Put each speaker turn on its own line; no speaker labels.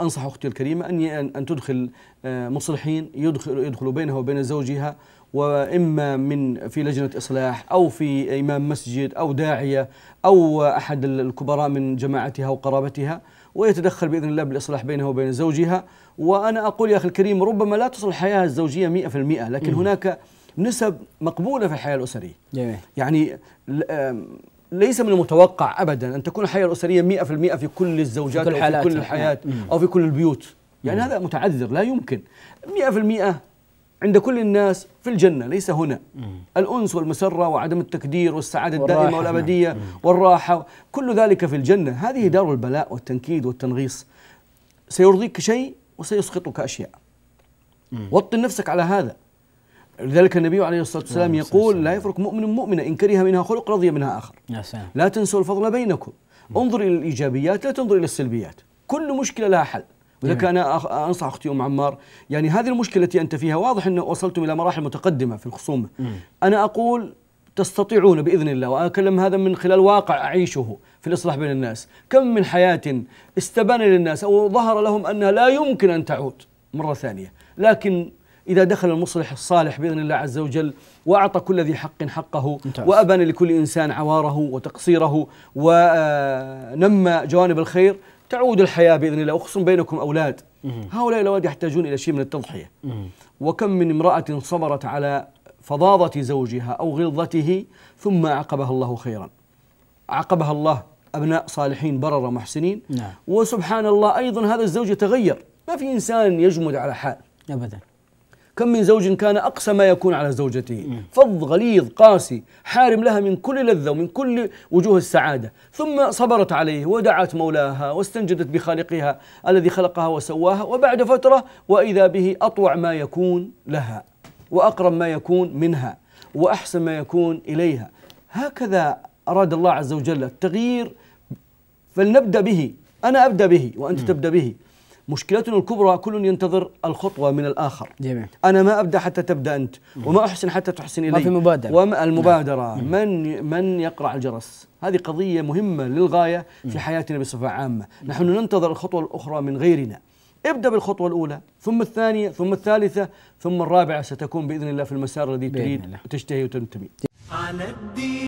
أنصح أختي الكريمة أن أن تدخل آه، مصلحين يدخل يدخلوا بينها وبين زوجها وإما من في لجنة إصلاح أو في إمام مسجد أو داعية أو أحد الكبراء من جماعتها وقرابتها ويتدخل بإذن الله بالإصلاح بينها وبين زوجها وأنا أقول يا أخي الكريم ربما لا تصل الحياة الزوجية 100% لكن هناك نسب مقبولة في الحياة الأسرية يعني ليس من المتوقع ابدا ان تكون الحياه الاسريه 100% في كل الزوجات في كل او في كل الحياه او في كل البيوت يعني مم. هذا متعذر لا يمكن 100% عند كل الناس في الجنة ليس هنا مم. الأنس والمسرة وعدم التكدير والسعادة الدائمة والأبدية مم. والراحة كل ذلك في الجنة هذه دار البلاء والتنكيد والتنغيص سيرضيك شيء وسيسخطك أشياء وطن نفسك على هذا لذلك النبي عليه الصلاة والسلام يقول لا يفرق مؤمن مؤمنة إن كره منها خلق رضي منها آخر لا تنسوا الفضل بينكم انظر إلى الإيجابيات لا تنظر إلى السلبيات كل مشكلة لها حل ولذلك انا انصح اختي ام عمار يعني هذه المشكله التي انت فيها واضح انه وصلتم الى مراحل متقدمه في الخصومه انا اقول تستطيعون باذن الله واكلم هذا من خلال واقع اعيشه في الاصلاح بين الناس كم من حياه استبان للناس او ظهر لهم انها لا يمكن ان تعود مره ثانيه لكن إذا دخل المصلح الصالح بإذن الله عز وجل وأعطى كل ذي حق حقه وأبان لكل إنسان عواره وتقصيره ونمى آه، جوانب الخير تعود الحياة بإذن الله أخصم بينكم أولاد هؤلاء الأولاد يحتاجون إلى شيء من التضحية وكم من امرأة صبرت على فظاظة زوجها أو غلظته ثم عقبها الله خيرا عقبها الله أبناء صالحين بررة محسنين نعم. وسبحان الله أيضا هذا الزوج يتغير ما في إنسان يجمد على حال أبدا كم من زوج كان أقسى ما يكون على زوجته فظ غليظ قاسي حارم لها من كل لذة ومن كل وجوه السعادة ثم صبرت عليه ودعت مولاها واستنجدت بخالقها الذي خلقها وسواها وبعد فترة وإذا به أطوع ما يكون لها وأقرب ما يكون منها وأحسن ما يكون إليها هكذا أراد الله عز وجل التغيير فلنبدأ به أنا أبدأ به وأنت تبدأ به مشكلتنا الكبرى كل ينتظر الخطوه من الاخر جميل. انا ما ابدا حتى تبدا انت وما احسن حتى تحسن الي ما في مبادره وما المبادره نعم. من من يقرع الجرس هذه قضيه مهمه للغايه في حياتنا بصفه عامه نحن ننتظر الخطوه الاخرى من غيرنا ابدا بالخطوه الاولى ثم الثانيه ثم الثالثه ثم الرابعه ستكون باذن الله في المسار الذي تريد وتشتهي وتنتمي على الدين